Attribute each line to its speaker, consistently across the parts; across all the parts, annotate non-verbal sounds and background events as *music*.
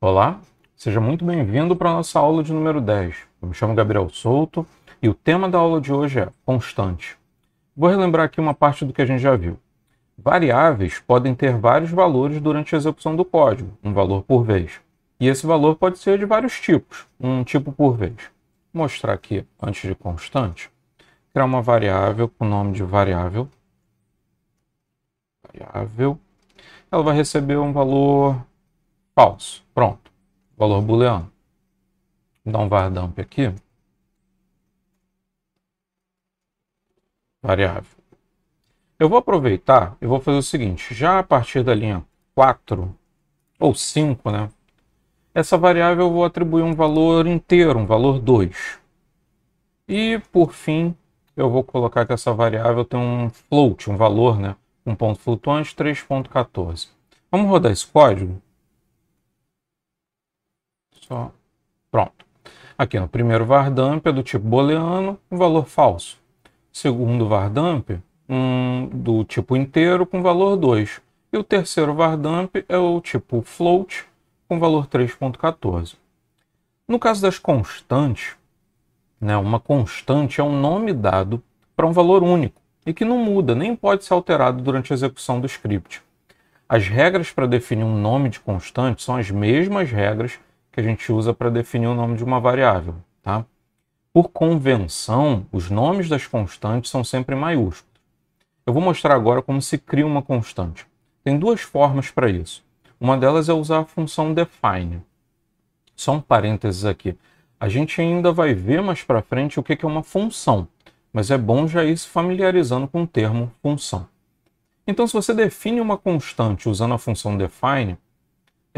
Speaker 1: Olá, seja muito bem-vindo para a nossa aula de número 10. Eu me chamo Gabriel Souto e o tema da aula de hoje é constante. Vou relembrar aqui uma parte do que a gente já viu. Variáveis podem ter vários valores durante a execução do código, um valor por vez. E esse valor pode ser de vários tipos, um tipo por vez. Vou mostrar aqui, antes de constante, criar uma variável com o nome de variável. Variável. Ela vai receber um valor falso. Pronto. Valor booleano. Vou dar um vardump aqui. Variável. Eu vou aproveitar e vou fazer o seguinte. Já a partir da linha 4 ou 5, né? Essa variável eu vou atribuir um valor inteiro, um valor 2. E, por fim, eu vou colocar que essa variável tem um float, um valor, né? Um ponto flutuante, 3.14. Vamos rodar esse código? Só. Pronto. Aqui no primeiro vardamp é do tipo booleano, um valor falso. Segundo vardamp, um do tipo inteiro com valor 2. E o terceiro vardamp é o tipo float com valor 3.14. No caso das constantes, né, uma constante é um nome dado para um valor único e que não muda, nem pode ser alterado durante a execução do script. As regras para definir um nome de constante são as mesmas regras que a gente usa para definir o nome de uma variável. Tá? Por convenção, os nomes das constantes são sempre maiúsculos. Eu vou mostrar agora como se cria uma constante. Tem duas formas para isso. Uma delas é usar a função define. Só um parênteses aqui. A gente ainda vai ver mais para frente o que é uma função, mas é bom já ir se familiarizando com o termo função. Então, se você define uma constante usando a função define,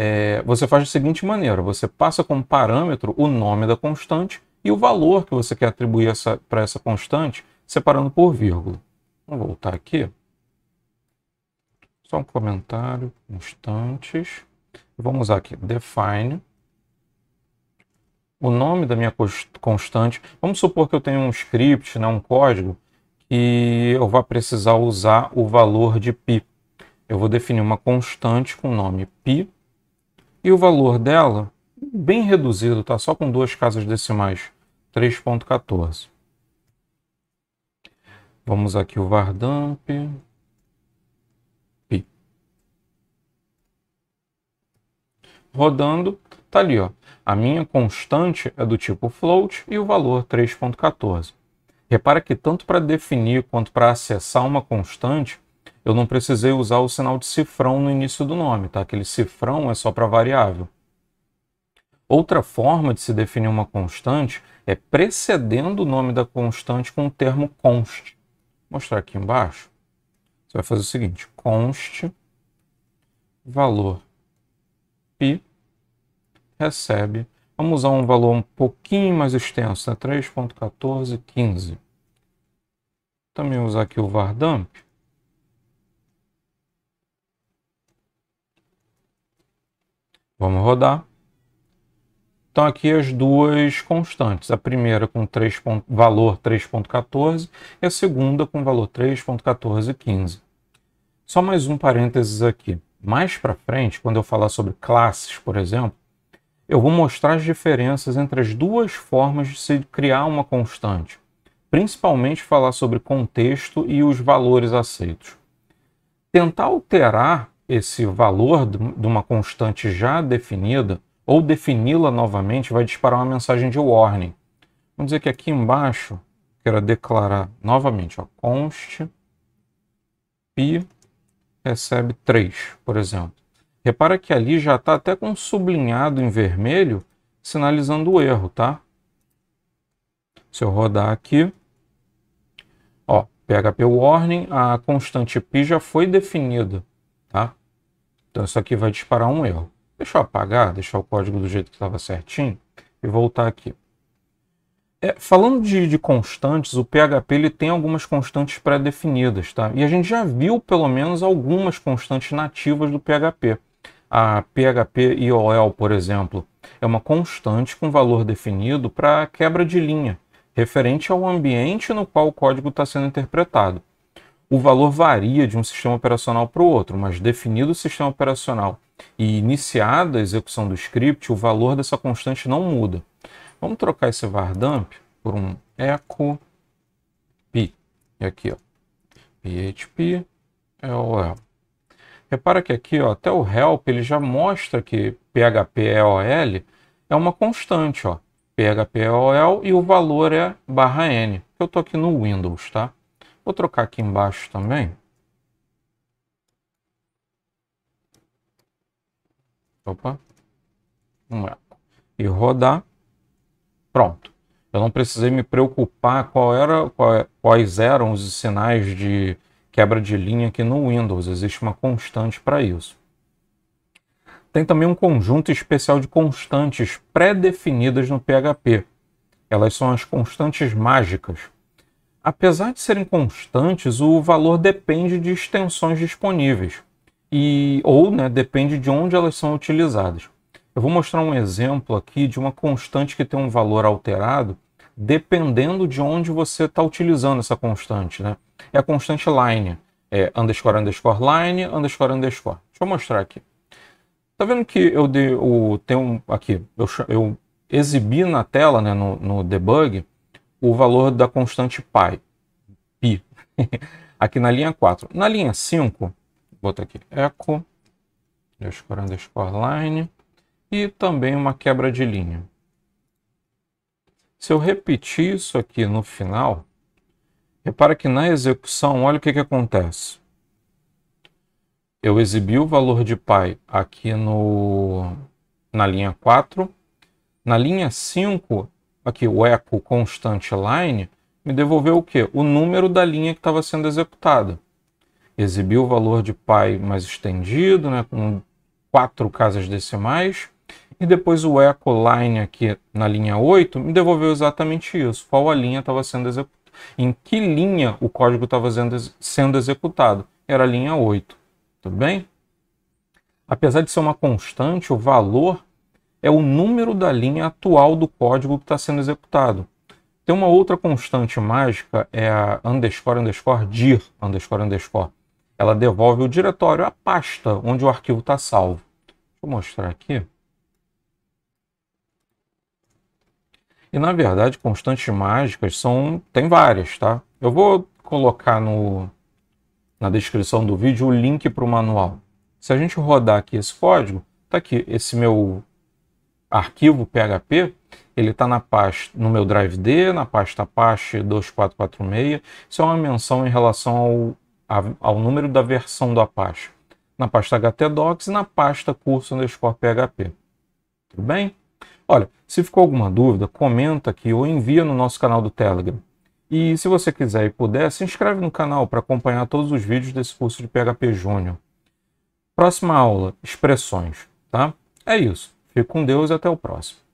Speaker 1: é, você faz da seguinte maneira: você passa como parâmetro o nome da constante e o valor que você quer atribuir para essa constante, separando por vírgula. Vou voltar aqui. Só um comentário, constantes. Vamos usar aqui, define. O nome da minha constante. Vamos supor que eu tenho um script, né, um código, e eu vou precisar usar o valor de π. Eu vou definir uma constante com o nome π e o valor dela, bem reduzido, tá? só com duas casas decimais, 3.14. Vamos aqui o vardump. Pi. Rodando, tá ali, ó. A minha constante é do tipo float e o valor 3.14. Repara que tanto para definir quanto para acessar uma constante, eu não precisei usar o sinal de cifrão no início do nome, tá? Aquele cifrão é só para variável. Outra forma de se definir uma constante é precedendo o nome da constante com o termo const. Vou mostrar aqui embaixo. Você vai fazer o seguinte, const valor pi recebe, vamos usar um valor um pouquinho mais extenso, né? 3.1415. Também usar aqui o var_dump. Vamos rodar. Então aqui as duas constantes, a primeira com 3 ponto, valor 3.14 e a segunda com valor 3.1415. Só mais um parênteses aqui. Mais para frente, quando eu falar sobre classes, por exemplo, eu vou mostrar as diferenças entre as duas formas de se criar uma constante, principalmente falar sobre contexto e os valores aceitos. Tentar alterar esse valor de uma constante já definida ou defini-la novamente vai disparar uma mensagem de warning. Vamos dizer que aqui embaixo quero declarar novamente, ó, const pi recebe 3, por exemplo. Repara que ali já está até com sublinhado em vermelho, sinalizando o erro, tá? Se eu rodar aqui, ó, PHP warning, a constante pi já foi definida, tá? Então isso aqui vai disparar um erro. Deixa eu apagar, deixar o código do jeito que estava certinho e voltar aqui. É, falando de, de, constantes, o PHP ele tem algumas constantes pré-definidas, tá? E a gente já viu pelo menos algumas constantes nativas do PHP. A PHP IOL, por exemplo, é uma constante com valor definido para quebra de linha, referente ao ambiente no qual o código está sendo interpretado o valor varia de um sistema operacional para o outro, mas definido o sistema operacional e iniciada a execução do script, o valor dessa constante não muda. Vamos trocar esse var dump por um echo pi. E aqui, ó, php é Repara que aqui, ó, até o help, ele já mostra que php é, é uma constante, ó, php é e o valor é barra n. Eu estou aqui no Windows, tá? Vou trocar aqui embaixo também. Opa. E rodar. Pronto. Eu não precisei me preocupar qual era, qual, é, quais eram os sinais de quebra de linha aqui no Windows. Existe uma constante para isso. Tem também um conjunto especial de constantes pré-definidas no PHP. Elas são as constantes mágicas. Apesar de serem constantes, o valor depende de extensões disponíveis e ou né, depende de onde elas são utilizadas. Eu vou mostrar um exemplo aqui de uma constante que tem um valor alterado dependendo de onde você está utilizando essa constante. Né? É a constante line, é underscore, underscore, line, underscore, underscore. Deixa eu mostrar aqui. Está vendo que eu dei um aqui, eu, eu exibi na tela, né, no, no debug, o valor da constante pi, pi *laughs* aqui na linha 4. Na linha 5, bota aqui echo, underscore, score line, e também uma quebra de linha. Se eu repetir isso aqui no final, repara que na execução, olha o que, que acontece. Eu exibi o valor de pi aqui no, na linha 4. Na linha 5, aqui o echo constant line, me devolveu o quê? O número da linha que estava sendo executada. Exibiu o valor de pi mais estendido, né, com quatro casas decimais, e depois o echo line aqui na linha 8 me devolveu exatamente isso, qual a linha estava sendo executada, em que linha o código estava sendo executado. Era a linha 8, tudo bem? Apesar de ser uma constante, o valor é o número da linha atual do código que está sendo executado. Tem uma outra constante mágica, é a underscore, underscore, dir, underscore, underscore. Ela devolve o diretório, a pasta onde o arquivo está salvo. Deixa eu mostrar aqui. E, na verdade, constantes mágicas são... tem várias, tá? Eu vou colocar no, na descrição do vídeo o link para o manual. Se a gente rodar aqui esse código, tá aqui esse meu arquivo PHP, ele está na pasta no meu drive D, na pasta Apache 2446. Isso é uma menção em relação ao, ao número da versão do Apache. Na pasta htdocs e na pasta curso underscore PHP. Tudo bem? Olha, se ficou alguma dúvida, comenta aqui ou envia no nosso canal do Telegram. E se você quiser e puder, se inscreve no canal para acompanhar todos os vídeos desse curso de PHP Júnior. Próxima aula, expressões, tá? É isso. Fique com Deus e até o próximo.